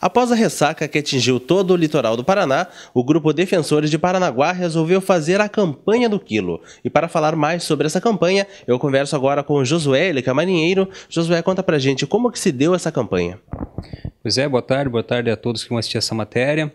Após a ressaca que atingiu todo o litoral do Paraná, o grupo Defensores de Paranaguá resolveu fazer a campanha do quilo. E para falar mais sobre essa campanha, eu converso agora com Josué que é Marinheiro. Josué, conta pra gente como que se deu essa campanha. Pois é, boa tarde, boa tarde a todos que vão assistir essa matéria.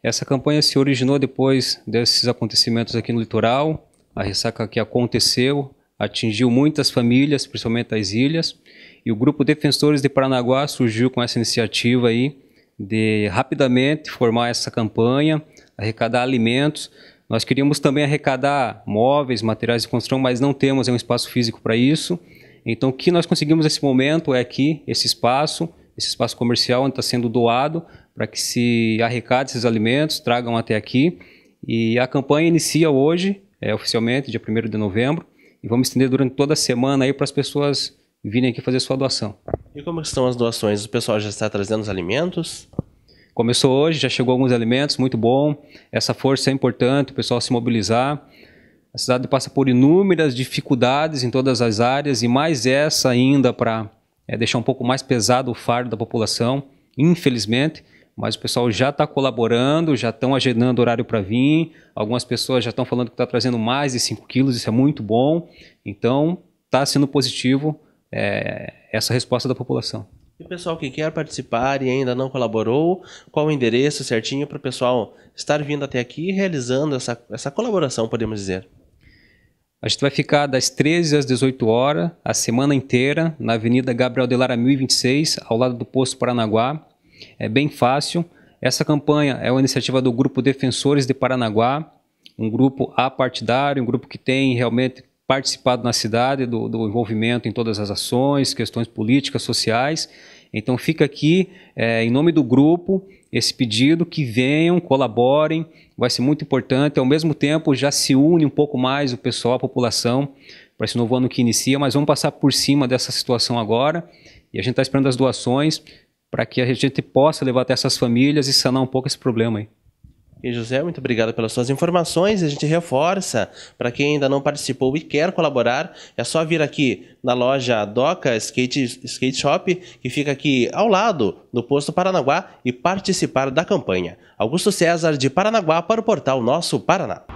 Essa campanha se originou depois desses acontecimentos aqui no litoral, a ressaca que aconteceu, atingiu muitas famílias, principalmente as ilhas, e o grupo Defensores de Paranaguá surgiu com essa iniciativa aí, de rapidamente formar essa campanha, arrecadar alimentos. Nós queríamos também arrecadar móveis, materiais de construção, mas não temos um espaço físico para isso. Então, o que nós conseguimos nesse momento é aqui, esse espaço, esse espaço comercial onde está sendo doado, para que se arrecade esses alimentos, tragam até aqui. E a campanha inicia hoje, é, oficialmente, dia 1 de novembro, e vamos estender durante toda a semana aí para as pessoas virem aqui fazer sua doação. E como estão as doações? O pessoal já está trazendo os alimentos? Começou hoje, já chegou alguns alimentos, muito bom. Essa força é importante, o pessoal se mobilizar. A cidade passa por inúmeras dificuldades em todas as áreas e mais essa ainda para é, eh, deixar um pouco mais pesado o fardo da população, infelizmente. Mas o pessoal já está colaborando, já estão agendando horário para vir. Algumas pessoas já estão falando que está trazendo mais de 5 quilos, isso é muito bom. Então, está sendo positivo é, essa resposta da população. E o pessoal que quer participar e ainda não colaborou, qual o endereço certinho para o pessoal estar vindo até aqui e realizando essa, essa colaboração, podemos dizer? A gente vai ficar das 13 às 18 horas, a semana inteira, na Avenida Gabriel de Lara 1026, ao lado do Posto Paranaguá. É bem fácil. Essa campanha é uma iniciativa do Grupo Defensores de Paranaguá, um grupo apartidário, um grupo que tem realmente participado na cidade do, do envolvimento em todas as ações, questões políticas, sociais. Então fica aqui, é, em nome do grupo, esse pedido, que venham, colaborem, vai ser muito importante. Ao mesmo tempo, já se une um pouco mais o pessoal, a população, para esse novo ano que inicia, mas vamos passar por cima dessa situação agora. E a gente está esperando as doações para que a gente possa levar até essas famílias e sanar um pouco esse problema aí. E José, muito obrigado pelas suas informações. A gente reforça para quem ainda não participou e quer colaborar, é só vir aqui na loja Doca Skate, Skate Shop, que fica aqui ao lado do posto Paranaguá, e participar da campanha. Augusto César de Paranaguá para o portal Nosso Paraná.